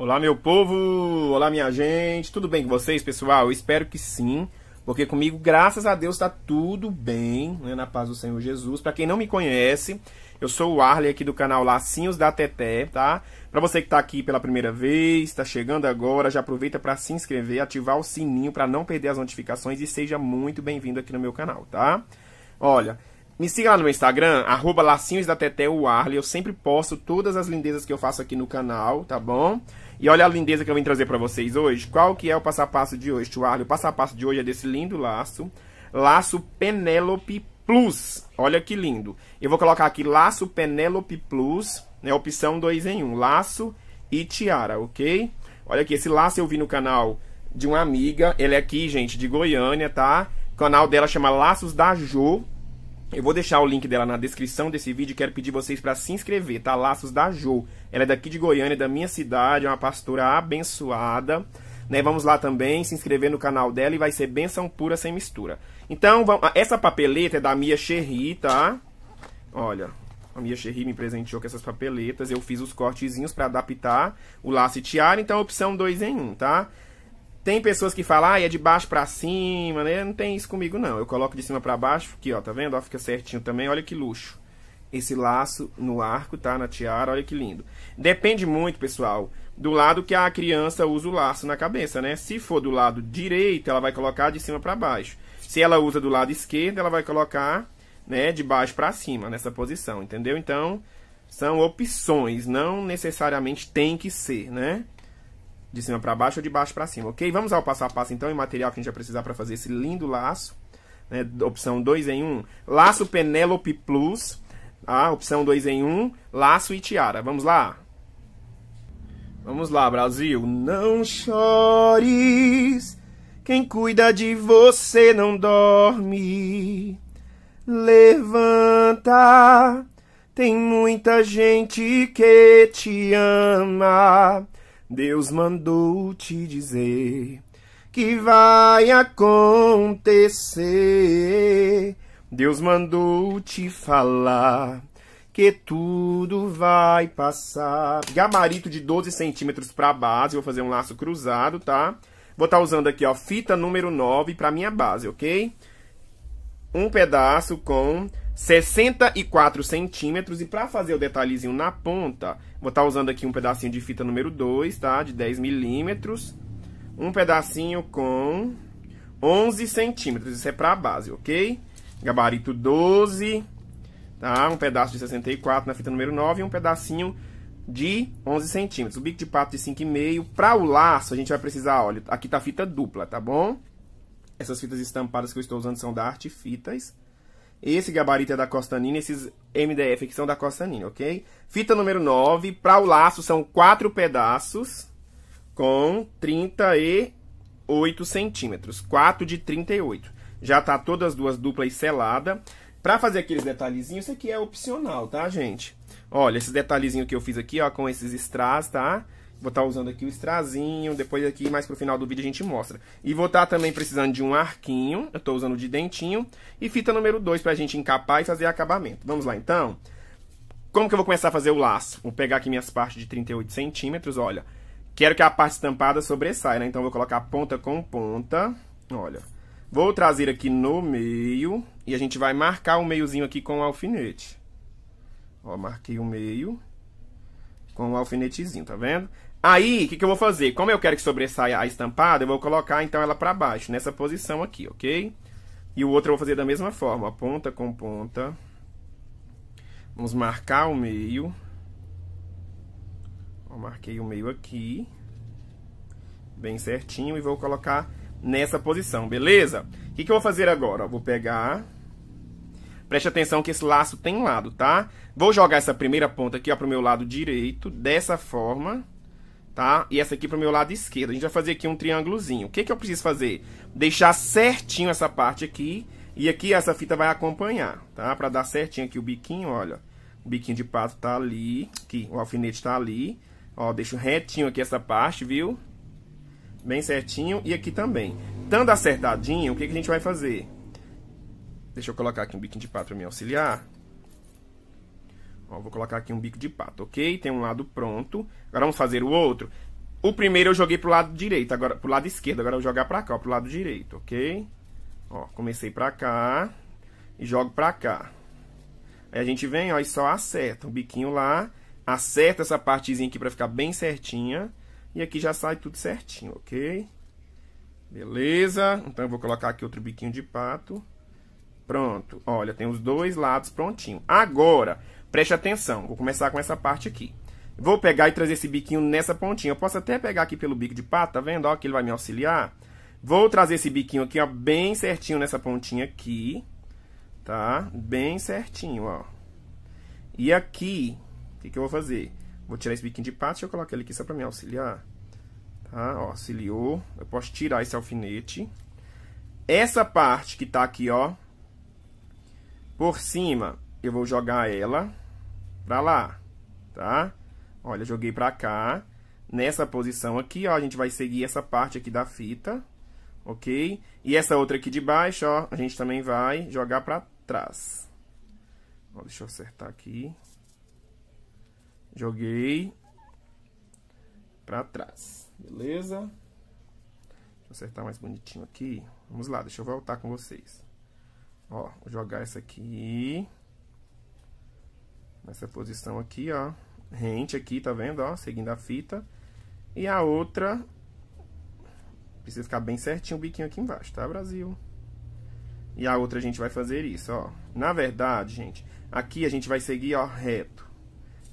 Olá, meu povo! Olá, minha gente! Tudo bem com vocês, pessoal? Eu espero que sim, porque comigo, graças a Deus, está tudo bem, né? na paz do Senhor Jesus. Para quem não me conhece, eu sou o Arley aqui do canal Lacinhos da Teté, tá? Para você que está aqui pela primeira vez, está chegando agora, já aproveita para se inscrever, ativar o sininho para não perder as notificações e seja muito bem-vindo aqui no meu canal, tá? Olha, me siga lá no meu Instagram, arroba lacinhos da Teté, o Arley. Eu sempre posto todas as lindezas que eu faço aqui no canal, tá bom? E olha a lindeza que eu vim trazer para vocês hoje. Qual que é o passo a passo de hoje, Tuarlio? O passo a passo de hoje é desse lindo laço. Laço Penélope Plus. Olha que lindo. Eu vou colocar aqui laço Penélope Plus, né? Opção 2 em 1. Um, laço e tiara, ok? Olha aqui, esse laço eu vi no canal de uma amiga. Ele é aqui, gente, de Goiânia, tá? O canal dela chama Laços da Jo. Eu vou deixar o link dela na descrição desse vídeo quero pedir vocês para se inscrever, tá? Laços da Jo. Ela é daqui de Goiânia, da minha cidade, é uma pastora abençoada. Né? Vamos lá também se inscrever no canal dela e vai ser benção pura sem mistura. Então, vamos... essa papeleta é da Mia Cherry, tá? Olha, a Mia Cherry me presenteou com essas papeletas. Eu fiz os cortezinhos para adaptar o laço e tiara, então opção 2 em 1, um, tá? Tem pessoas que falam, ah, é de baixo para cima, né? Não tem isso comigo, não. Eu coloco de cima para baixo, aqui, ó, tá vendo? Ó, fica certinho também, olha que luxo. Esse laço no arco, tá? Na tiara, olha que lindo. Depende muito, pessoal, do lado que a criança usa o laço na cabeça, né? Se for do lado direito, ela vai colocar de cima para baixo. Se ela usa do lado esquerdo, ela vai colocar, né, de baixo para cima, nessa posição, entendeu? Então, são opções, não necessariamente tem que ser, né? de cima para baixo ou de baixo para cima, ok? Vamos ao passo a passo então, e material que a gente vai precisar para fazer esse lindo laço, né? opção 2 em 1, um. laço Penélope Plus, tá? opção 2 em 1, um. laço e tiara, vamos lá? Vamos lá, Brasil! Não chores, quem cuida de você não dorme. Levanta, tem muita gente que te ama. Deus mandou te dizer que vai acontecer. Deus mandou te falar que tudo vai passar. Gabarito de 12 centímetros para a base, vou fazer um laço cruzado, tá? Vou estar tá usando aqui, ó, fita número 9 para minha base, ok? Um pedaço com 64 centímetros. E para fazer o detalhezinho na ponta, vou estar tá usando aqui um pedacinho de fita número 2, tá? De 10 milímetros. Um pedacinho com 11 centímetros. Isso é para a base, ok? Gabarito 12, tá? Um pedaço de 64 na fita número 9 e um pedacinho de 11 centímetros. O bico de pato de 5,5. Para o laço, a gente vai precisar, olha, aqui tá fita dupla, tá bom? Essas fitas estampadas que eu estou usando são da Arte Fitas. Esse gabarito é da costanina, esses MDF que são da costanina, ok? Fita número 9, para o laço são 4 pedaços com 38 centímetros. 4 de 38. Já tá todas as duas duplas selada. Para fazer aqueles detalhezinhos, isso aqui é opcional, tá, gente? Olha, esses detalhezinhos que eu fiz aqui, ó, com esses strass, tá? Vou estar tá usando aqui o estrazinho, depois aqui mais pro final do vídeo a gente mostra. E vou estar tá também precisando de um arquinho, eu estou usando de dentinho. E fita número 2 para a gente encapar e fazer acabamento. Vamos lá então? Como que eu vou começar a fazer o laço? Vou pegar aqui minhas partes de 38 centímetros, olha. Quero que a parte estampada sobressaia, né? Então vou colocar ponta com ponta, olha. Vou trazer aqui no meio e a gente vai marcar o meiozinho aqui com o alfinete. Ó, marquei o meio com um alfinetezinho, tá vendo? Aí, o que, que eu vou fazer? Como eu quero que sobressaia a estampada, eu vou colocar então ela para baixo, nessa posição aqui, ok? E o outro eu vou fazer da mesma forma, ó, ponta com ponta. Vamos marcar o meio. Ó, marquei o meio aqui. Bem certinho e vou colocar nessa posição, beleza? O que, que eu vou fazer agora? Ó, vou pegar Preste atenção que esse laço tem um lado, tá? Vou jogar essa primeira ponta aqui, ó, pro meu lado direito, dessa forma, tá? E essa aqui pro meu lado esquerdo. A gente vai fazer aqui um triângulozinho. O que que eu preciso fazer? Deixar certinho essa parte aqui, e aqui essa fita vai acompanhar, tá? Pra dar certinho aqui o biquinho, olha. O biquinho de pato tá ali, aqui, o alfinete tá ali. Ó, deixo retinho aqui essa parte, viu? Bem certinho, e aqui também. Tando acertadinho, o que que a gente vai fazer? Deixa eu colocar aqui um bico de pato para me auxiliar. Ó, vou colocar aqui um bico de pato, ok? Tem um lado pronto. Agora vamos fazer o outro. O primeiro eu joguei pro lado direito, agora pro lado esquerdo. Agora eu vou jogar pra cá, ó, pro lado direito, ok? Ó, comecei pra cá e jogo pra cá. Aí a gente vem, ó, e só acerta o biquinho lá. Acerta essa partezinha aqui pra ficar bem certinha. E aqui já sai tudo certinho, ok? Beleza? Então eu vou colocar aqui outro biquinho de pato. Pronto. Olha, tem os dois lados prontinho. Agora, preste atenção. Vou começar com essa parte aqui. Vou pegar e trazer esse biquinho nessa pontinha. Eu posso até pegar aqui pelo bico de pato, tá vendo? Ó, que ele vai me auxiliar. Vou trazer esse biquinho aqui, ó, bem certinho nessa pontinha aqui. Tá? Bem certinho, ó. E aqui, o que, que eu vou fazer? Vou tirar esse biquinho de pato, deixa eu colocar ele aqui só pra me auxiliar. Tá? Ó, auxiliou. Eu posso tirar esse alfinete. Essa parte que tá aqui, ó, por cima, eu vou jogar ela pra lá, tá? Olha, joguei pra cá. Nessa posição aqui, ó, a gente vai seguir essa parte aqui da fita, ok? E essa outra aqui de baixo, ó, a gente também vai jogar pra trás. Ó, deixa eu acertar aqui. Joguei pra trás, beleza? Deixa eu acertar mais bonitinho aqui. Vamos lá, deixa eu voltar com vocês. Ó, vou jogar essa aqui. Nessa posição aqui, ó. Rente aqui, tá vendo, ó? Seguindo a fita. E a outra... Precisa ficar bem certinho o biquinho aqui embaixo, tá, Brasil? E a outra a gente vai fazer isso, ó. Na verdade, gente, aqui a gente vai seguir, ó, reto.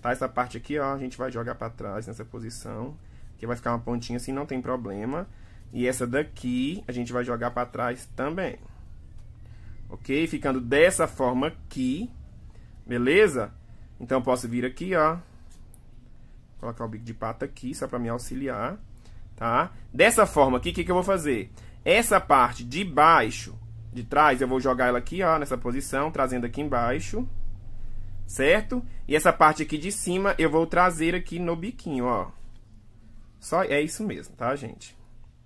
Tá? Essa parte aqui, ó, a gente vai jogar pra trás nessa posição. Que vai ficar uma pontinha assim, não tem problema. E essa daqui a gente vai jogar pra trás também ok? Ficando dessa forma aqui, beleza? Então, posso vir aqui, ó, colocar o bico de pata aqui, só para me auxiliar, tá? Dessa forma aqui, o que, que eu vou fazer? Essa parte de baixo, de trás, eu vou jogar ela aqui, ó, nessa posição, trazendo aqui embaixo, certo? E essa parte aqui de cima, eu vou trazer aqui no biquinho, ó. Só é isso mesmo, tá, gente?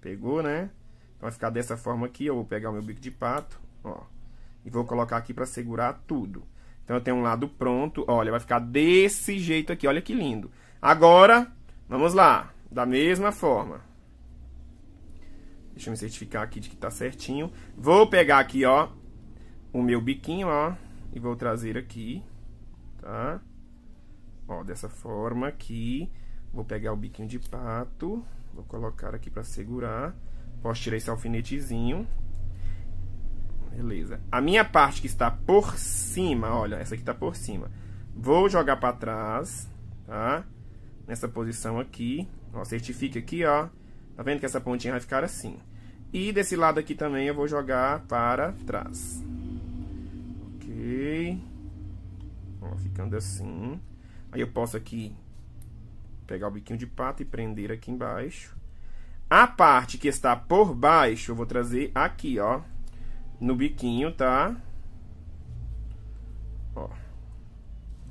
Pegou, né? Então, vai ficar dessa forma aqui, eu vou pegar o meu bico de pato, ó e vou colocar aqui para segurar tudo. Então, eu tenho um lado pronto. Olha, vai ficar desse jeito aqui. Olha que lindo. Agora, vamos lá. Da mesma forma. Deixa eu me certificar aqui de que tá certinho. Vou pegar aqui, ó, o meu biquinho, ó, e vou trazer aqui, tá? Ó, dessa forma aqui. Vou pegar o biquinho de pato, vou colocar aqui para segurar. Posso tirar esse alfinetezinho. Beleza. A minha parte que está por cima, olha, essa aqui está por cima. Vou jogar para trás, tá? Nessa posição aqui. Ó, certifique aqui, ó. Tá vendo que essa pontinha vai ficar assim. E desse lado aqui também eu vou jogar para trás. Ok. Ó, ficando assim. Aí eu posso aqui pegar o biquinho de pato e prender aqui embaixo. A parte que está por baixo eu vou trazer aqui, ó no biquinho, tá? Ó.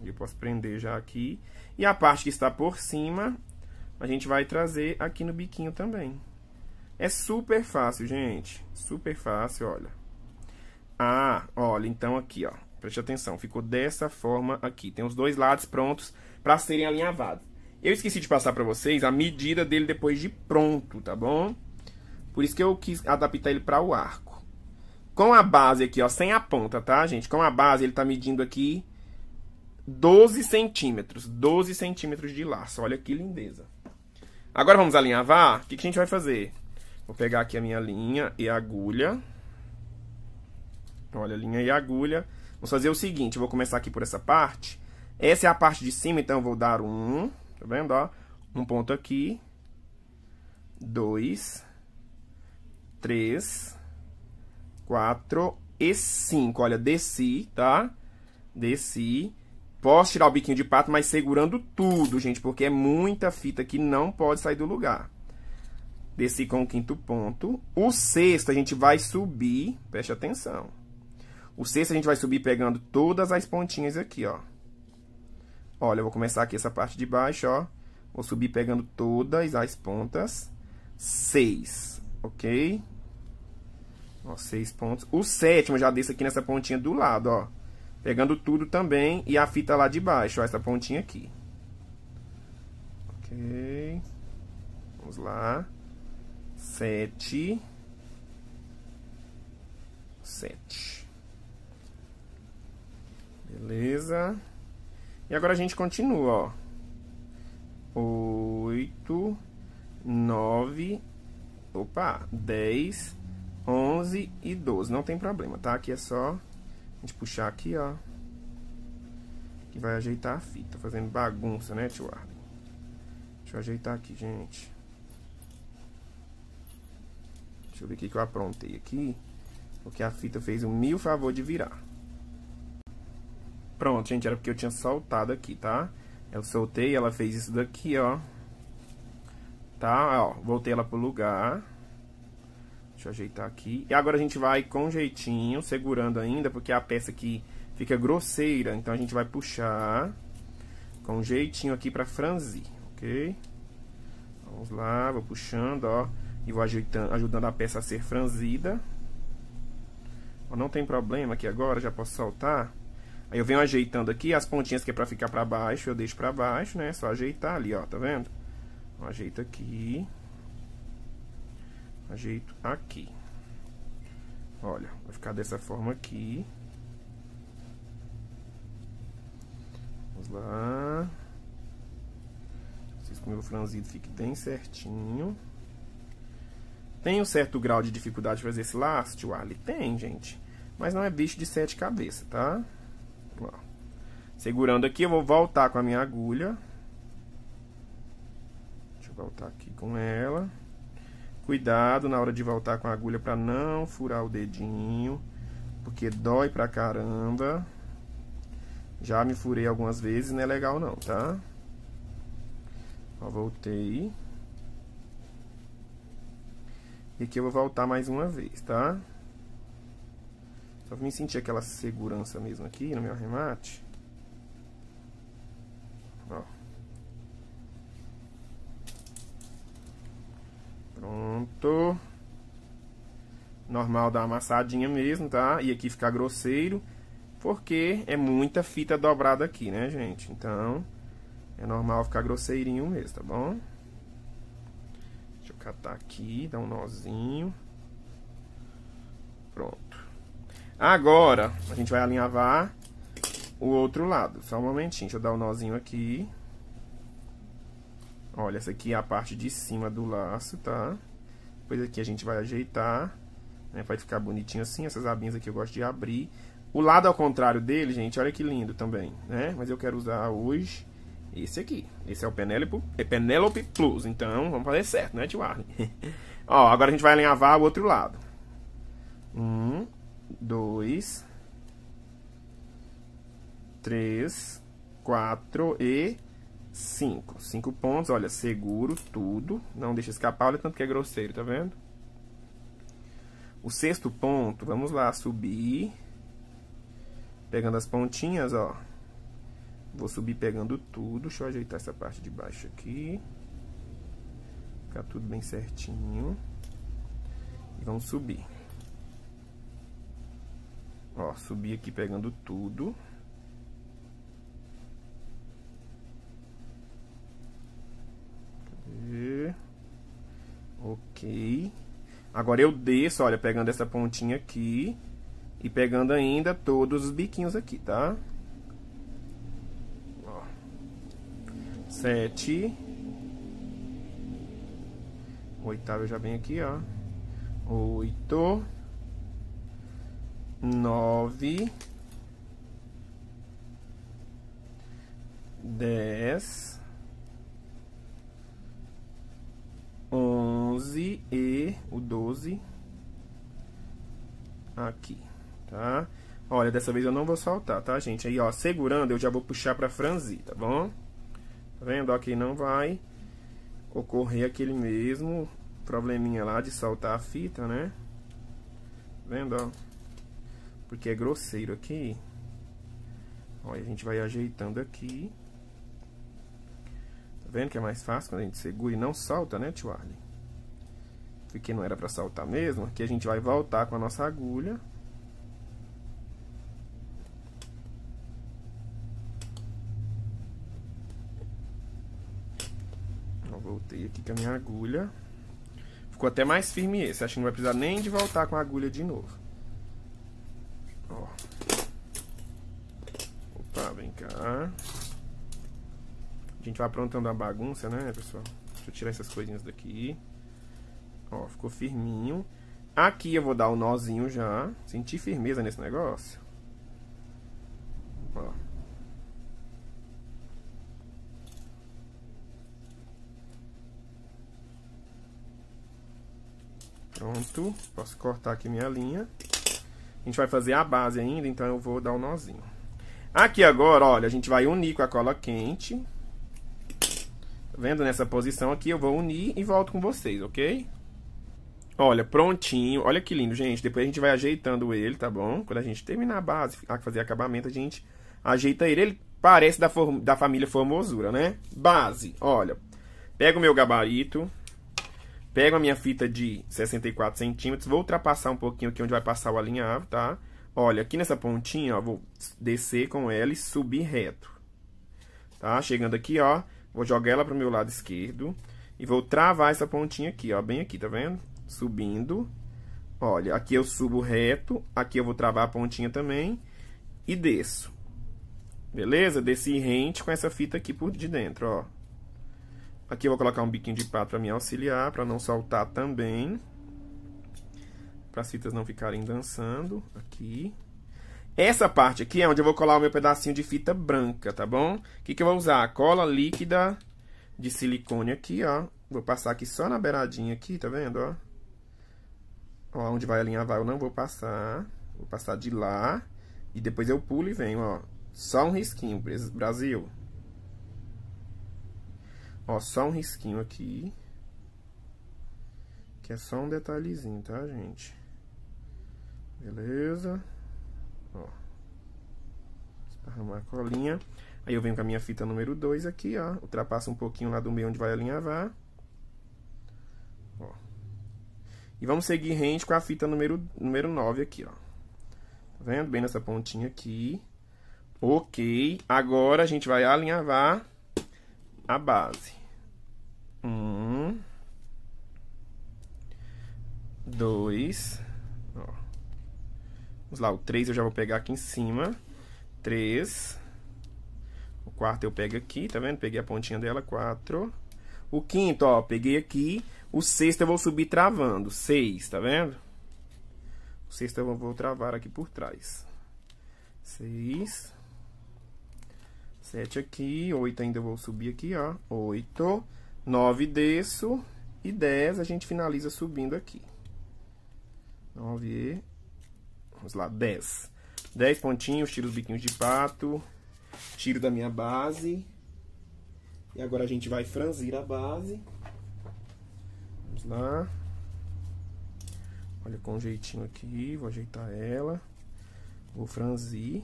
Eu posso prender já aqui. E a parte que está por cima, a gente vai trazer aqui no biquinho também. É super fácil, gente. Super fácil, olha. Ah, olha, então aqui, ó. Preste atenção, ficou dessa forma aqui. Tem os dois lados prontos para serem alinhavados. Eu esqueci de passar para vocês a medida dele depois de pronto, tá bom? Por isso que eu quis adaptar ele para o arco com a base aqui, ó, sem a ponta, tá, gente? Com a base, ele tá medindo aqui 12 centímetros. 12 centímetros de laço. Olha que lindeza. Agora vamos alinhavar? O que, que a gente vai fazer? Vou pegar aqui a minha linha e agulha. Olha, linha e agulha. Vamos fazer o seguinte, vou começar aqui por essa parte. Essa é a parte de cima, então eu vou dar um, tá vendo, ó? Um ponto aqui. Dois. Três quatro e cinco. Olha, desci, tá? Desci. Posso tirar o biquinho de pato, mas segurando tudo, gente, porque é muita fita que não pode sair do lugar. Desci com o quinto ponto. O sexto a gente vai subir, preste atenção. O sexto a gente vai subir pegando todas as pontinhas aqui, ó. Olha, eu vou começar aqui essa parte de baixo, ó. Vou subir pegando todas as pontas. Seis, ok? Ó, seis pontos. O sétimo já desce aqui nessa pontinha do lado, ó. Pegando tudo também e a fita lá de baixo, ó, essa pontinha aqui. Ok. Vamos lá. Sete. Sete. Beleza. E agora a gente continua, ó. Oito. Nove. Opa, dez. 11 e 12. Não tem problema, tá? Aqui é só a gente puxar aqui, ó. Que vai ajeitar a fita. Fazendo bagunça, né, tio Arden? Deixa eu ajeitar aqui, gente. Deixa eu ver o que eu aprontei aqui. Porque a fita fez um mil favor de virar. Pronto, gente, era porque eu tinha soltado aqui, tá? Eu soltei, ela fez isso daqui, ó. Tá, ó, voltei ela pro lugar. Deixa eu ajeitar aqui. E agora a gente vai com jeitinho, segurando ainda, porque é a peça aqui fica grosseira. Então a gente vai puxar com jeitinho aqui pra franzir, ok? Vamos lá, vou puxando, ó. E vou ajeitando, ajudando a peça a ser franzida. Ó, não tem problema aqui agora, já posso soltar. Aí eu venho ajeitando aqui, as pontinhas que é pra ficar pra baixo, eu deixo pra baixo, né? É só ajeitar ali, ó, tá vendo? Ajeita aqui ajeito aqui. Olha, vai ficar dessa forma aqui. Vamos lá. Vocês com o meu franzido fique bem certinho. Tem um certo grau de dificuldade de fazer esse lastio, ali? Tem, gente. Mas não é bicho de sete cabeças, tá? Ó. Segurando aqui, eu vou voltar com a minha agulha. Deixa eu voltar aqui com ela. Cuidado na hora de voltar com a agulha para não furar o dedinho, porque dói pra caramba. Já me furei algumas vezes, não é legal não, tá? Ó, voltei. E aqui eu vou voltar mais uma vez, tá? Só pra me sentir aquela segurança mesmo aqui no meu arremate. Pronto. Normal dar amassadinha mesmo, tá? E aqui ficar grosseiro, porque é muita fita dobrada aqui, né, gente? Então, é normal ficar grosseirinho mesmo, tá bom? Deixa eu catar aqui, dar um nozinho. Pronto. Agora, a gente vai alinhavar o outro lado. Só um momentinho, deixa eu dar um nozinho aqui. Olha, essa aqui é a parte de cima do laço, tá? Depois aqui a gente vai ajeitar, né? Vai ficar bonitinho assim, essas abinhas aqui eu gosto de abrir. O lado ao contrário dele, gente, olha que lindo também, né? Mas eu quero usar hoje esse aqui. Esse é o Penélope, é Plus, então vamos fazer certo, né, Tio Arne? Ó, agora a gente vai alinhavar o outro lado. Um, dois, três, quatro e 5. 5 pontos, olha, seguro tudo, não deixa escapar, olha tanto que é grosseiro, tá vendo? O sexto ponto, vamos lá, subir, pegando as pontinhas, ó. Vou subir pegando tudo, deixa eu ajeitar essa parte de baixo aqui. Ficar tudo bem certinho. E vamos subir. Ó, subir aqui pegando tudo. Tudo. Ok. Agora eu desço, olha, pegando essa pontinha aqui. E pegando ainda todos os biquinhos aqui, tá? Ó. Sete. Oitavo já vem aqui, ó. Oito. Nove. Dez. 11 e o 12 aqui, tá? Olha, dessa vez eu não vou saltar, tá, gente? Aí, ó, segurando, eu já vou puxar pra franzir, tá bom? Tá vendo? Aqui não vai ocorrer aquele mesmo probleminha lá de soltar a fita, né? Tá vendo, ó? Porque é grosseiro aqui. Olha, a gente vai ajeitando aqui. Tá vendo que é mais fácil quando a gente segura e não solta, né, Tio Arlen? porque não era para saltar mesmo, aqui a gente vai voltar com a nossa agulha. Eu voltei aqui com a minha agulha. Ficou até mais firme esse, acho que não vai precisar nem de voltar com a agulha de novo. Ó. Opa, vem cá. A gente vai aprontando a bagunça, né, pessoal? Deixa eu tirar essas coisinhas daqui. Ó, ficou firminho. Aqui eu vou dar o um nozinho já. Sentir firmeza nesse negócio. Ó. Pronto. Posso cortar aqui minha linha. A gente vai fazer a base ainda, então eu vou dar um nozinho. Aqui agora, olha, a gente vai unir com a cola quente. Tá vendo? Nessa posição aqui eu vou unir e volto com vocês, ok? Olha, prontinho. Olha que lindo, gente. Depois a gente vai ajeitando ele, tá bom? Quando a gente terminar a base, fazer acabamento, a gente ajeita ele. Ele parece da, da família Formosura, né? Base, olha. Pego o meu gabarito. Pego a minha fita de 64 centímetros. Vou ultrapassar um pouquinho aqui onde vai passar o alinhavo, tá? Olha, aqui nessa pontinha, ó, vou descer com ela e subir reto. Tá? Chegando aqui, ó, vou jogar ela pro meu lado esquerdo. E vou travar essa pontinha aqui, ó, bem aqui, tá vendo? Subindo. Olha, aqui eu subo reto, aqui eu vou travar a pontinha também e desço. Beleza? Desci rente com essa fita aqui por de dentro, ó. Aqui eu vou colocar um biquinho de pato para me auxiliar, para não soltar também. Para as fitas não ficarem dançando. Aqui. Essa parte aqui é onde eu vou colar o meu pedacinho de fita branca, tá bom? O que, que eu vou usar? cola líquida de silicone aqui, ó. Vou passar aqui só na beiradinha aqui, tá vendo, ó? Ó, onde vai a linha vai eu não vou passar. Vou passar de lá. E depois eu pulo e venho, ó. Só um risquinho, Brasil. Ó, só um risquinho aqui. Que é só um detalhezinho, tá, gente? Beleza. Ó. Esparramar a colinha. Aí eu venho com a minha fita número 2 aqui, ó. Ultrapassa um pouquinho lá do meio onde vai alinhavar. E vamos seguir rente com a fita número, número 9 aqui, ó. Tá vendo? Bem nessa pontinha aqui. Ok. Agora a gente vai alinhavar a base. Um. Dois. Ó. Vamos lá, o três eu já vou pegar aqui em cima. Três. O quarto eu pego aqui, tá vendo? Peguei a pontinha dela, quatro. O quinto, ó, peguei aqui. O sexto eu vou subir travando. Seis, tá vendo? O sexto eu vou travar aqui por trás. Seis. Sete aqui. Oito ainda eu vou subir aqui, ó. Oito. Nove desço. E dez a gente finaliza subindo aqui. Nove. Vamos lá, dez. Dez pontinhos, tiro os biquinhos de pato. Tiro da minha base. E agora a gente vai franzir a base. Vamos lá. Olha com um jeitinho aqui, vou ajeitar ela. Vou franzir.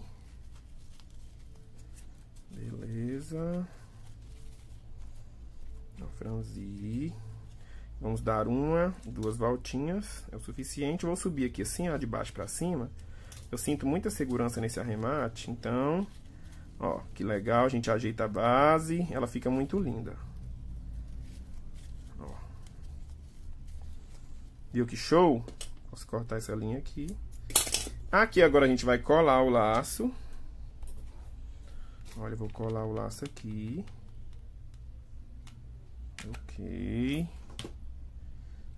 Beleza. Vou franzir. Vamos dar uma, duas voltinhas, é o suficiente. Vou subir aqui assim, ó, de baixo pra cima. Eu sinto muita segurança nesse arremate, então... Ó, que legal, a gente ajeita a base, ela fica muito linda. Viu que show? Posso cortar essa linha aqui. Aqui agora a gente vai colar o laço. Olha, eu vou colar o laço aqui. Ok.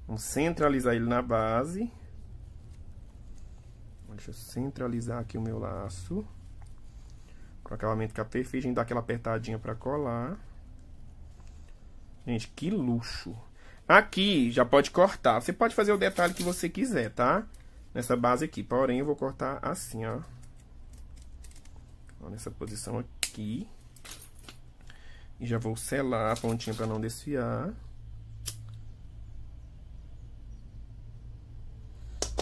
Vamos centralizar ele na base. Deixa eu centralizar aqui o meu laço. Para o acabamento ficar perfeito, a gente dá aquela apertadinha para colar. Gente, que luxo! Aqui, já pode cortar. Você pode fazer o detalhe que você quiser, tá? Nessa base aqui. Porém, eu vou cortar assim, ó. ó nessa posição aqui. E já vou selar a pontinha para não desfiar.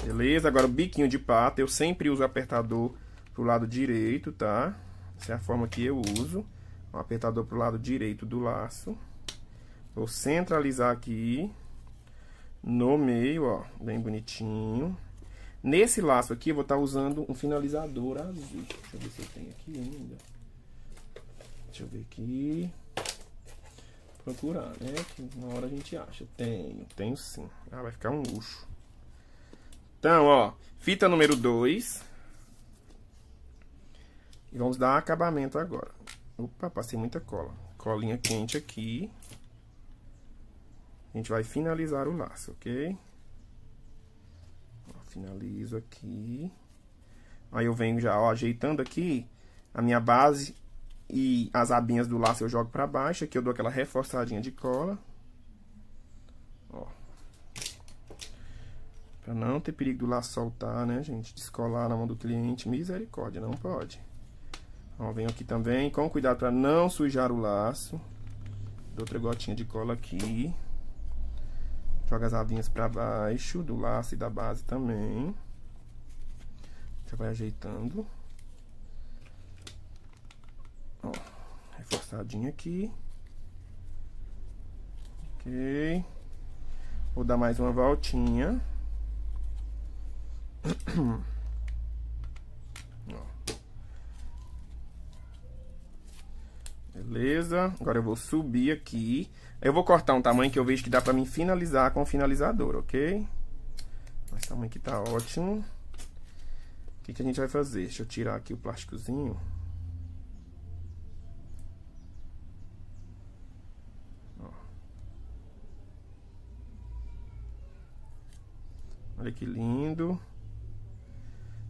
Beleza? Agora o biquinho de pata. Eu sempre uso apertador pro lado direito, tá? Essa é a forma que eu uso. Um apertador pro lado direito do laço. Vou centralizar aqui no meio, ó, bem bonitinho. Nesse laço aqui, eu vou estar tá usando um finalizador azul. Deixa eu ver se eu tenho aqui ainda. Deixa eu ver aqui. Procurar, né? Que uma hora a gente acha. Tenho, tenho sim. Ah, vai ficar um luxo. Então, ó, fita número 2. E vamos dar acabamento agora. Opa, passei muita cola. Colinha quente aqui. A gente vai finalizar o laço, ok? Finalizo aqui. Aí eu venho já, ó, ajeitando aqui a minha base e as abinhas do laço eu jogo pra baixo. Aqui eu dou aquela reforçadinha de cola. Ó. Pra não ter perigo do laço soltar, né, gente? Descolar na mão do cliente. Misericórdia, não pode. Ó, venho aqui também com cuidado pra não sujar o laço. Dou outra gotinha de cola aqui. Joga as avinhas pra baixo do laço e da base também. Já vai ajeitando. Ó, reforçadinho aqui. Ok. Vou dar mais uma voltinha. Beleza? Agora eu vou subir aqui. Eu vou cortar um tamanho que eu vejo que dá pra mim finalizar com o finalizador, ok? Esse tamanho aqui tá ótimo. O que, que a gente vai fazer? Deixa eu tirar aqui o plásticozinho. Olha que lindo.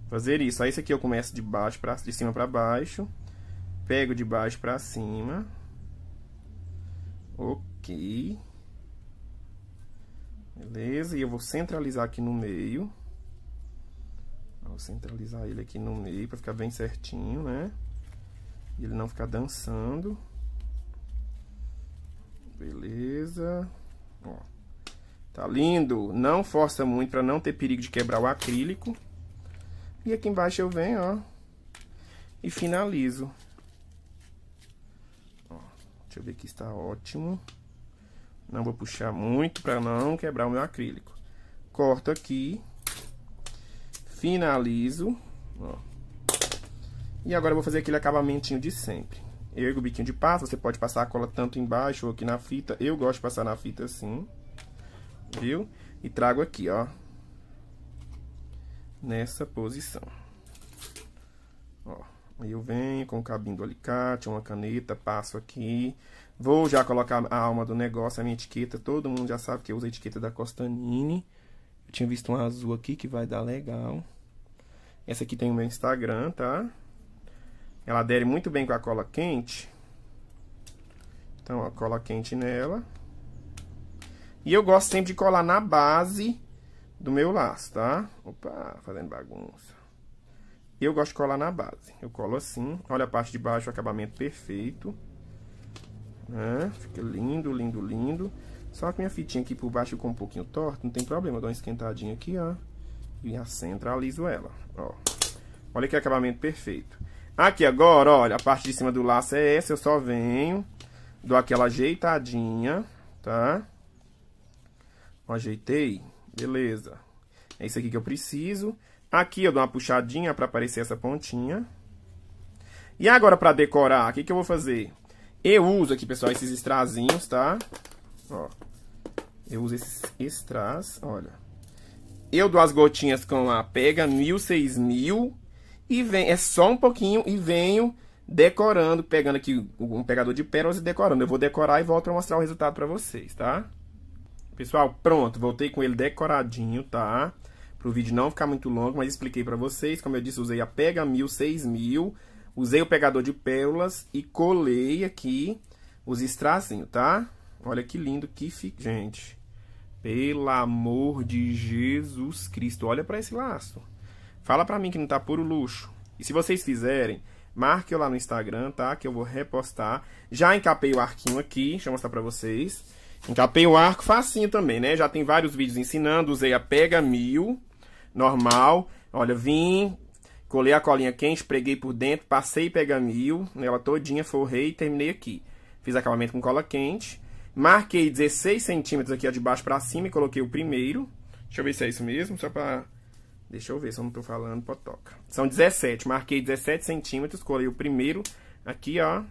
Fazer isso. Aí esse aqui eu começo de baixo para de cima para baixo. Pego de baixo para cima. Ok. Beleza, e eu vou centralizar aqui no meio. Vou centralizar ele aqui no meio para ficar bem certinho, né? E ele não ficar dançando. Beleza. Ó. Tá lindo. Não força muito para não ter perigo de quebrar o acrílico. E aqui embaixo eu venho, ó. E finalizo. Deixa eu ver que está ótimo. Não vou puxar muito para não quebrar o meu acrílico. Corto aqui. Finalizo. Ó. E agora eu vou fazer aquele acabamentinho de sempre. Ergo o biquinho de pasta, você pode passar a cola tanto embaixo ou aqui na fita. Eu gosto de passar na fita assim. Viu? E trago aqui, ó. Nessa posição. Ó. Aí eu venho com o cabinho do alicate, uma caneta, passo aqui. Vou já colocar a alma do negócio, a minha etiqueta. Todo mundo já sabe que eu uso a etiqueta da Costanini. Eu tinha visto um azul aqui que vai dar legal. Essa aqui tem o meu Instagram, tá? Ela adere muito bem com a cola quente. Então, ó, cola quente nela. E eu gosto sempre de colar na base do meu laço, tá? Opa, fazendo bagunça. Eu gosto de colar na base. Eu colo assim. Olha a parte de baixo, o acabamento perfeito. Né? Fica lindo, lindo, lindo. Só que minha fitinha aqui por baixo ficou um pouquinho torta. Não tem problema. Eu dou uma esquentadinha aqui, ó. E centralizo ela, ó. Olha que acabamento perfeito. Aqui agora, olha, a parte de cima do laço é essa. Eu só venho, dou aquela ajeitadinha, tá? Ajeitei. Beleza. É isso aqui que eu preciso. Aqui eu dou uma puxadinha para aparecer essa pontinha. E agora para decorar, o que, que eu vou fazer? Eu uso aqui, pessoal, esses extrazinhos, tá? Ó, eu uso esses extras, olha. Eu dou as gotinhas com a pega mil, seis mil. E vem, é só um pouquinho e venho decorando, pegando aqui um pegador de pérolas e decorando. Eu vou decorar e volto para mostrar o resultado para vocês, tá? Pessoal, pronto, voltei com ele decoradinho, tá? para o vídeo não ficar muito longo, mas expliquei para vocês. Como eu disse, usei a Pega 1000, 6000, usei o pegador de pérolas e colei aqui os extrazinhos, tá? Olha que lindo que fica, gente. Pelo amor de Jesus Cristo, olha para esse laço. Fala para mim que não tá puro luxo. E se vocês fizerem, marque eu lá no Instagram, tá? Que eu vou repostar. Já encapei o arquinho aqui, deixa eu mostrar pra vocês. Encapei o arco facinho também, né? Já tem vários vídeos ensinando, usei a Pega 1000, normal. Olha, vim, colei a colinha quente, preguei por dentro, passei mil, nela todinha, forrei e terminei aqui. Fiz acabamento com cola quente. Marquei 16 centímetros aqui, ó, de baixo pra cima e coloquei o primeiro. Deixa eu ver se é isso mesmo, só pra... Deixa eu ver se eu não tô falando potoca. São 17, marquei 17 centímetros, colei o primeiro aqui, ó.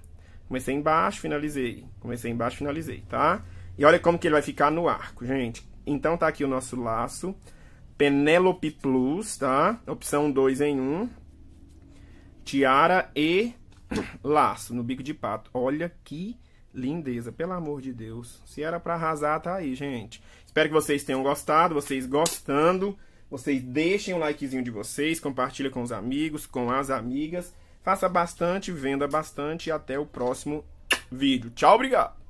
Comecei embaixo, finalizei. Comecei embaixo, finalizei, tá? E olha como que ele vai ficar no arco, gente. Então tá aqui o nosso laço. Penelope Plus, tá? Opção 2 em 1. Um. Tiara e laço no bico de pato. Olha que lindeza, pelo amor de Deus. Se era para arrasar, tá aí, gente. Espero que vocês tenham gostado, vocês gostando. Vocês deixem o likezinho de vocês, compartilha com os amigos, com as amigas. Faça bastante, venda bastante e até o próximo vídeo. Tchau, obrigado!